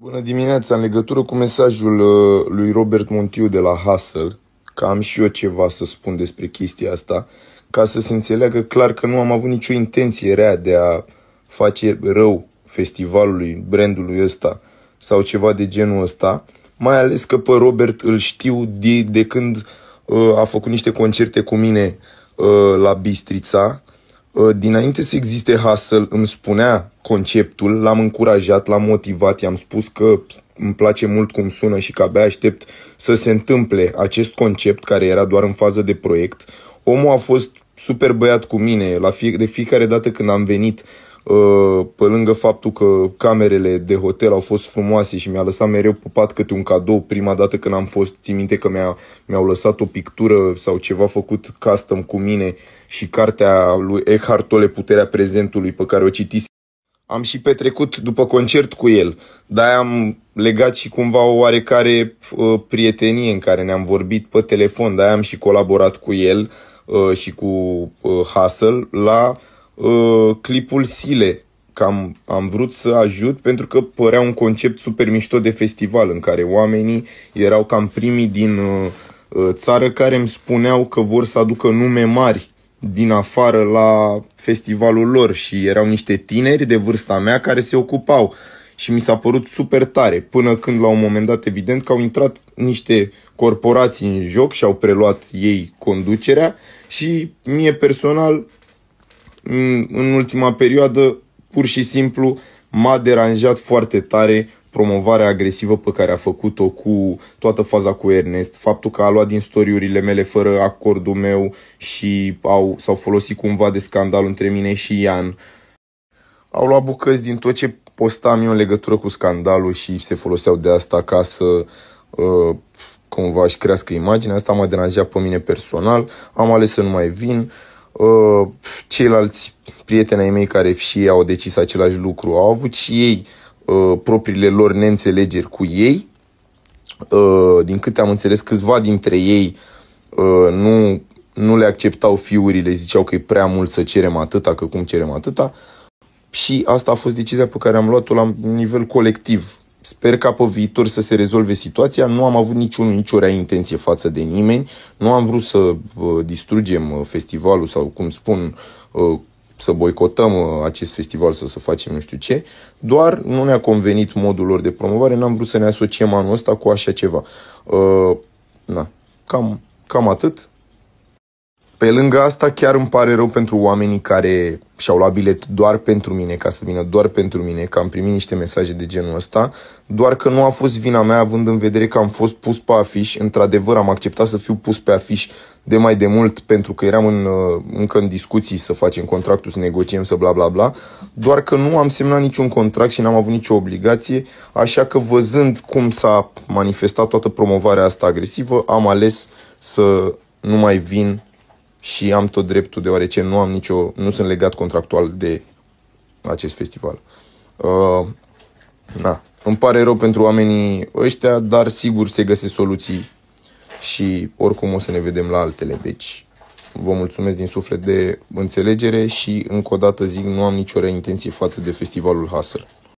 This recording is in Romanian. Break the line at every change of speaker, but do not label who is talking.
Bună dimineața! În legătură cu mesajul uh, lui Robert Montiu de la Hustle, că am și eu ceva să spun despre chestia asta, ca să se înțeleagă clar că nu am avut nicio intenție rea de a face rău festivalului, brandului ăsta sau ceva de genul ăsta, mai ales că pe Robert îl știu de, de când uh, a făcut niște concerte cu mine uh, la Bistrița, Uh, dinainte să existe Hustle, îmi spunea conceptul, l-am încurajat, l-am motivat, i-am spus că îmi place mult cum sună și că abia aștept să se întâmple acest concept care era doar în fază de proiect. Omul a fost super băiat cu mine, la fie, de fiecare dată când am venit Uh, pe lângă faptul că camerele de hotel au fost frumoase și mi-a lăsat mereu pupat câte un cadou prima dată când am fost, țin minte că mi-a, mi-au lăsat o pictură sau ceva făcut custom cu mine și cartea lui Eckhart Tolle, Puterea Prezentului, pe care o citis. Am și petrecut după concert cu el, dar am legat și cumva o oarecare uh, prietenie în care ne-am vorbit pe telefon, dar am și colaborat cu el uh, și cu Hassel la Uh, clipul Sile, că am, am vrut să ajut pentru că părea un concept super mișto de festival în care oamenii erau cam primii din uh, uh, țară care îmi spuneau că vor să aducă nume mari din afară la festivalul lor și erau niște tineri de vârsta mea care se ocupau și mi s-a părut super tare, până când la un moment dat evident că au intrat niște corporații în joc și au preluat ei conducerea și mie personal în ultima perioadă pur și simplu m-a deranjat foarte tare promovarea agresivă pe care a făcut-o cu toată faza cu Ernest, faptul că a luat din storiurile mele fără acordul meu și au, s-au folosit cumva de scandal între mine și Ian. Au luat bucăți din tot ce postam eu în legătură cu scandalul și se foloseau de asta ca să uh, cumva își crească imaginea. Asta m-a deranjat pe mine personal, am ales să nu mai vin. Uh, uh, ceilalți prieteni ai mei care și ei au decis același lucru, au avut și ei uh, propriile lor neînțelegeri cu ei. Uh, din câte am înțeles, câțiva dintre ei uh, nu, nu le acceptau fiurile, ziceau că e prea mult să cerem atâta, că cum cerem atâta. Și asta a fost decizia pe care am luat-o la nivel colectiv, Sper ca pe viitor să se rezolve situația. Nu am avut niciun, nicio rea intenție față de nimeni. Nu am vrut să uh, distrugem uh, festivalul sau, cum spun, uh, să boicotăm acest festival sau să facem nu știu ce, doar nu ne-a convenit modul lor de promovare, n-am vrut să ne asociem anul ăsta cu așa ceva. na, cam, cam atât. Pe lângă asta chiar îmi pare rău pentru oamenii care și-au luat bilet doar pentru mine, ca să vină doar pentru mine, că am primit niște mesaje de genul ăsta, doar că nu a fost vina mea având în vedere că am fost pus pe afiș, într-adevăr am acceptat să fiu pus pe afiș de mai de mult pentru că eram în, uh, încă în discuții să facem contractul, să negociem, să bla bla bla, doar că nu am semnat niciun contract și n-am avut nicio obligație, așa că văzând cum s-a manifestat toată promovarea asta agresivă, am ales să nu mai vin și am tot dreptul deoarece nu am nicio, nu sunt legat contractual de acest festival. Uh, na. Îmi pare rău pentru oamenii ăștia, dar sigur se găsesc soluții și oricum o să ne vedem la altele. Deci vă mulțumesc din suflet de înțelegere și încă o dată zic, nu am nicio reintenție intenție față de festivalul Hustle.